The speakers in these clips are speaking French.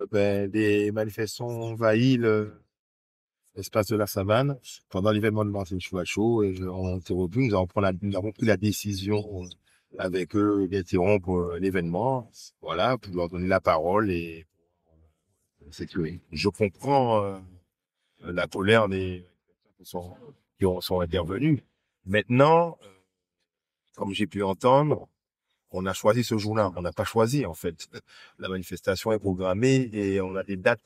Euh, ben, les manifestants ont envahi l'espace de la savane pendant l'événement de Martin Chouachot et on a interrompu, nous avons, pris la, décision euh, avec eux eh d'interrompre euh, l'événement, voilà, pour leur donner la parole et sécuriser. Je comprends la colère des qui qui sont intervenus. Maintenant, comme j'ai pu entendre, on a choisi ce jour-là. On n'a pas choisi, en fait. La manifestation est programmée et on a des dates.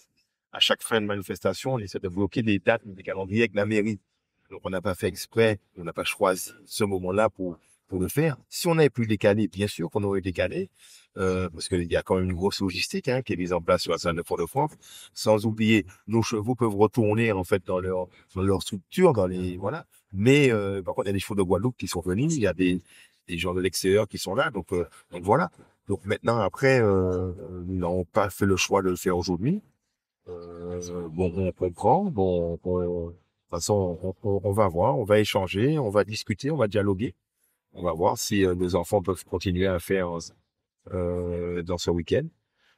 À chaque fin de manifestation, on essaie de bloquer des dates, des calendriers avec la mairie. Donc, on n'a pas fait exprès, on n'a pas choisi ce moment-là pour, pour le faire. Si on avait pu décaler, bien sûr qu'on aurait décalé, euh, parce qu'il y a quand même une grosse logistique hein, qui est mise en place sur la scène de Fort-de-France. Sans oublier, nos chevaux peuvent retourner, en fait, dans leur, dans leur structure, dans les, voilà. Mais, euh, par contre, il y a des chevaux de Guadeloupe qui sont venus, il y a des, des gens de l'extérieur qui sont là. Donc, euh, donc voilà. Donc maintenant, après, euh, euh nous n'avons pas fait le choix de le faire aujourd'hui. Euh, bon, on comprend. Bon, on, de toute façon, on, va voir, on va échanger, on va discuter, on va dialoguer. On va voir si euh, nos enfants peuvent continuer à faire dans ce week-end.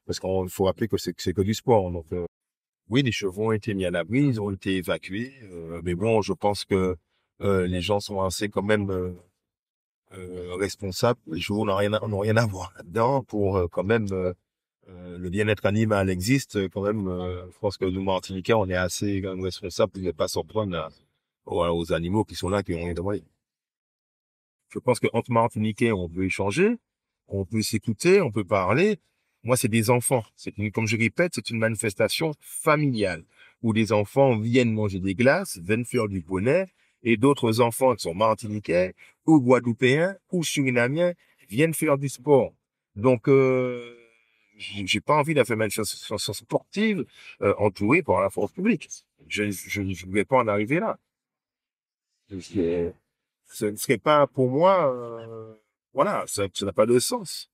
Parce qu'il faut rappeler que c'est que du sport. Donc, oui, les chevaux ont été mis à l'abri, ils ont été évacués. mais bon, je pense que les gens sont assez quand même euh, responsable, responsables les chevaux n'ont rien, rien à voir là-dedans pour euh, quand même euh, le bien-être animal existe quand même. je pense que nous Martiniquais, on est assez responsable même responsables ne pas s'en prendre aux, animaux qui sont là qui ont rien voir Je pense qu'entre Martiniquais, on peut échanger, on peut s'écouter, on peut parler. Moi, c'est des enfants. C'est une, comme je répète, c'est une manifestation familiale où les enfants viennent manger des glaces, viennent faire du bonnet, et d'autres enfants qui sont martiniquais ou guadeloupéens ou surinamiens viennent faire du sport. Donc, euh, j'ai pas envie de une association sportive euh, entourée par la force publique. Je ne vais pas en arriver là. Ce ne serait pas pour moi, euh, voilà, ça n'a pas de sens.